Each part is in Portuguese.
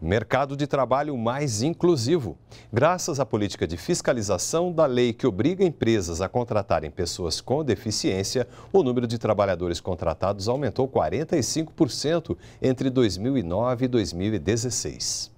mercado de trabalho mais inclusivo. Graças à política de fiscalização da lei que obriga empresas a contratarem pessoas com deficiência, o número de trabalhadores contratados aumentou 45% entre 2009 e 2016.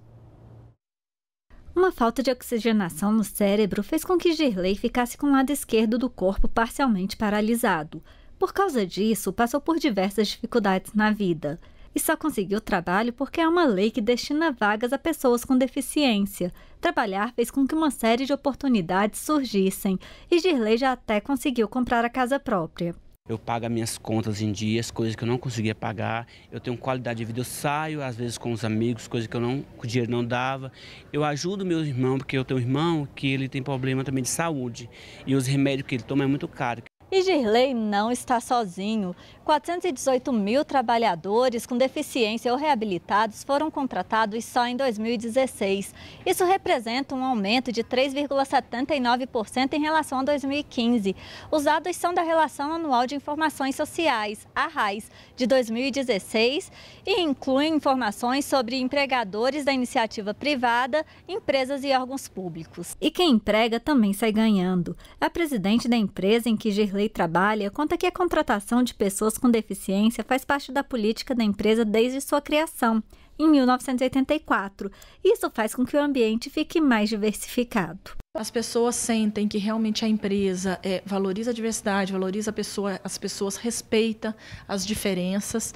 Uma falta de oxigenação no cérebro fez com que Girley ficasse com o lado esquerdo do corpo parcialmente paralisado. Por causa disso, passou por diversas dificuldades na vida e só conseguiu trabalho porque há é uma lei que destina vagas a pessoas com deficiência. Trabalhar fez com que uma série de oportunidades surgissem e Girley já até conseguiu comprar a casa própria. Eu pago minhas contas em dias, coisas que eu não conseguia pagar. Eu tenho qualidade de vida. Eu saio às vezes com os amigos, coisas que eu não, o dinheiro não dava. Eu ajudo meu irmão, porque eu tenho um irmão que ele tem problema também de saúde e os remédios que ele toma é muito caro. E Girley não está sozinho. 418 mil trabalhadores com deficiência ou reabilitados foram contratados só em 2016. Isso representa um aumento de 3,79% em relação a 2015. Os dados são da Relação Anual de Informações Sociais, a RAIS, de 2016 e incluem informações sobre empregadores da iniciativa privada, empresas e órgãos públicos. E quem emprega também sai ganhando. É a presidente da empresa em que Girley lei trabalha, conta que a contratação de pessoas com deficiência faz parte da política da empresa desde sua criação, em 1984. Isso faz com que o ambiente fique mais diversificado. As pessoas sentem que realmente a empresa é, valoriza a diversidade, valoriza a pessoa, as pessoas respeita as diferenças.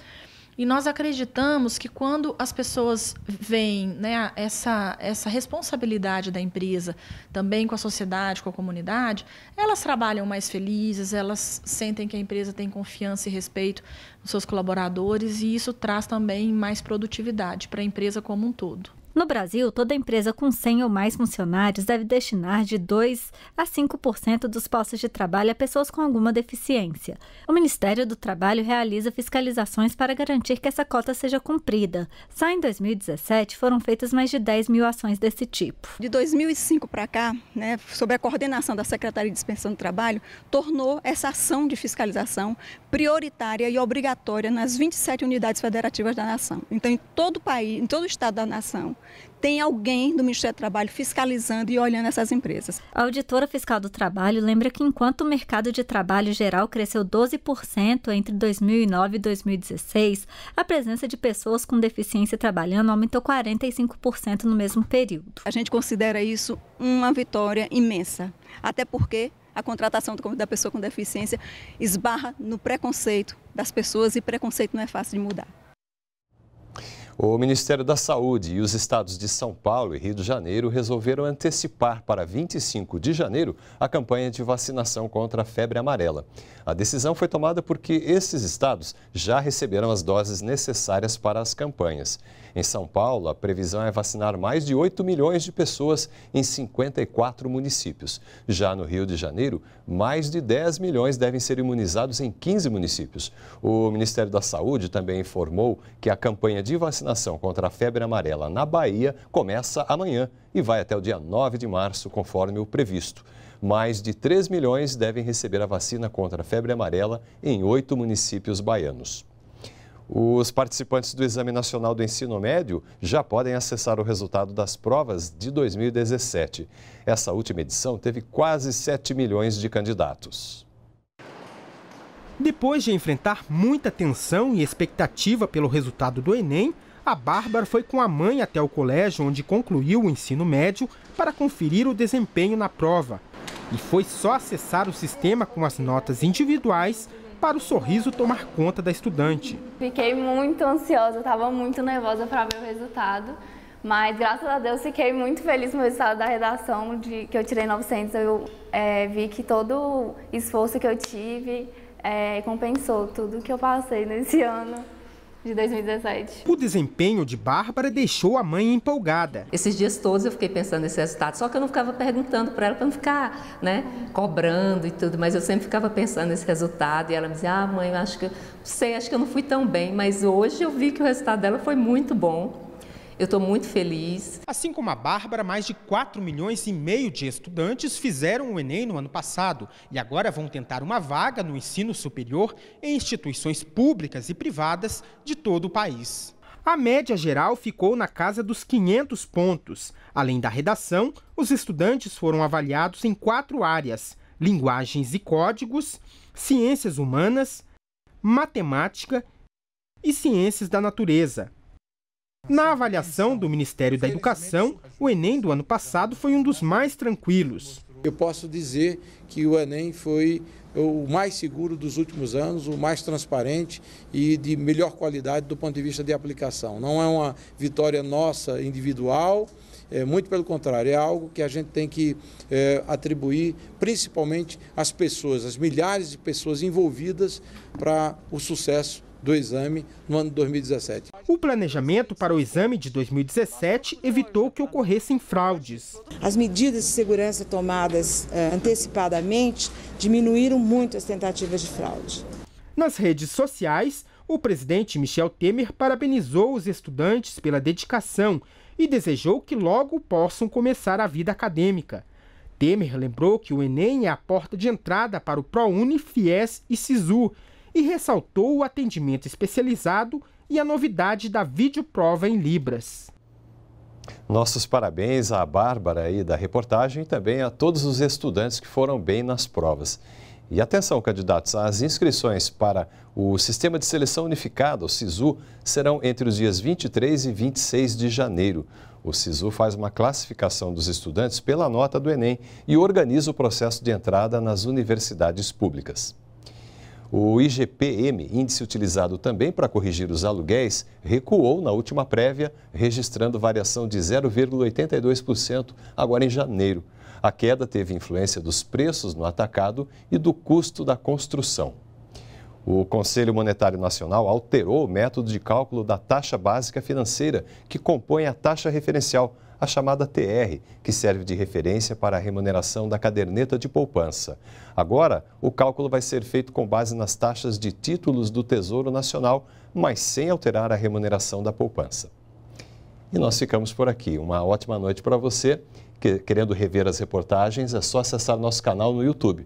E nós acreditamos que quando as pessoas veem né, essa, essa responsabilidade da empresa também com a sociedade, com a comunidade, elas trabalham mais felizes, elas sentem que a empresa tem confiança e respeito nos seus colaboradores, e isso traz também mais produtividade para a empresa como um todo. No Brasil, toda empresa com 100 ou mais funcionários deve destinar de 2 a 5% dos postos de trabalho a pessoas com alguma deficiência. O Ministério do Trabalho realiza fiscalizações para garantir que essa cota seja cumprida. Só em 2017 foram feitas mais de 10 mil ações desse tipo. De 2005 para cá, né, sob a coordenação da Secretaria de Dispensão do Trabalho, tornou essa ação de fiscalização prioritária e obrigatória nas 27 unidades federativas da nação. Então, em todo o país, em todo o estado da nação, tem alguém do Ministério do Trabalho fiscalizando e olhando essas empresas. A auditora fiscal do trabalho lembra que enquanto o mercado de trabalho geral cresceu 12% entre 2009 e 2016, a presença de pessoas com deficiência trabalhando aumentou 45% no mesmo período. A gente considera isso uma vitória imensa, até porque a contratação da pessoa com deficiência esbarra no preconceito das pessoas e preconceito não é fácil de mudar. O Ministério da Saúde e os estados de São Paulo e Rio de Janeiro resolveram antecipar para 25 de janeiro a campanha de vacinação contra a febre amarela. A decisão foi tomada porque esses estados já receberam as doses necessárias para as campanhas. Em São Paulo, a previsão é vacinar mais de 8 milhões de pessoas em 54 municípios. Já no Rio de Janeiro, mais de 10 milhões devem ser imunizados em 15 municípios. O Ministério da Saúde também informou que a campanha de vacinação vacinação contra a febre amarela na Bahia começa amanhã e vai até o dia 9 de março, conforme o previsto. Mais de 3 milhões devem receber a vacina contra a febre amarela em oito municípios baianos. Os participantes do Exame Nacional do Ensino Médio já podem acessar o resultado das provas de 2017. Essa última edição teve quase 7 milhões de candidatos. Depois de enfrentar muita tensão e expectativa pelo resultado do Enem, a Bárbara foi com a mãe até o colégio onde concluiu o ensino médio para conferir o desempenho na prova. E foi só acessar o sistema com as notas individuais para o sorriso tomar conta da estudante. Fiquei muito ansiosa, estava muito nervosa para ver o resultado, mas graças a Deus fiquei muito feliz com o resultado da redação, de, que eu tirei 900, eu é, vi que todo o esforço que eu tive é, compensou tudo que eu passei nesse ano de 2017. O desempenho de Bárbara deixou a mãe empolgada. Esses dias todos eu fiquei pensando nesse resultado, só que eu não ficava perguntando para ela para não ficar, né, cobrando e tudo, mas eu sempre ficava pensando nesse resultado e ela me dizia: "Ah, mãe, acho que sei, acho que eu não fui tão bem, mas hoje eu vi que o resultado dela foi muito bom". Eu estou muito feliz. Assim como a Bárbara, mais de 4 milhões e meio de estudantes fizeram o Enem no ano passado e agora vão tentar uma vaga no ensino superior em instituições públicas e privadas de todo o país. A média geral ficou na casa dos 500 pontos. Além da redação, os estudantes foram avaliados em quatro áreas: linguagens e códigos, ciências humanas, matemática e ciências da natureza. Na avaliação do Ministério da Educação, o Enem do ano passado foi um dos mais tranquilos. Eu posso dizer que o Enem foi o mais seguro dos últimos anos, o mais transparente e de melhor qualidade do ponto de vista de aplicação. Não é uma vitória nossa individual, é, muito pelo contrário, é algo que a gente tem que é, atribuir principalmente às pessoas, às milhares de pessoas envolvidas para o sucesso do exame no ano de 2017. O planejamento para o exame de 2017 evitou que ocorressem fraudes. As medidas de segurança tomadas eh, antecipadamente diminuíram muito as tentativas de fraude. Nas redes sociais, o presidente Michel Temer parabenizou os estudantes pela dedicação e desejou que logo possam começar a vida acadêmica. Temer lembrou que o Enem é a porta de entrada para o ProUni, FIES e SISU e ressaltou o atendimento especializado e a novidade da videoprova em Libras. Nossos parabéns à Bárbara aí da reportagem e também a todos os estudantes que foram bem nas provas. E atenção, candidatos, as inscrições para o Sistema de Seleção Unificada, o SISU, serão entre os dias 23 e 26 de janeiro. O SISU faz uma classificação dos estudantes pela nota do Enem e organiza o processo de entrada nas universidades públicas. O IGPM, índice utilizado também para corrigir os aluguéis, recuou na última prévia, registrando variação de 0,82% agora em janeiro. A queda teve influência dos preços no atacado e do custo da construção. O Conselho Monetário Nacional alterou o método de cálculo da taxa básica financeira, que compõe a taxa referencial, a chamada TR, que serve de referência para a remuneração da caderneta de poupança. Agora, o cálculo vai ser feito com base nas taxas de títulos do Tesouro Nacional, mas sem alterar a remuneração da poupança. E nós ficamos por aqui. Uma ótima noite para você. Querendo rever as reportagens, é só acessar nosso canal no YouTube.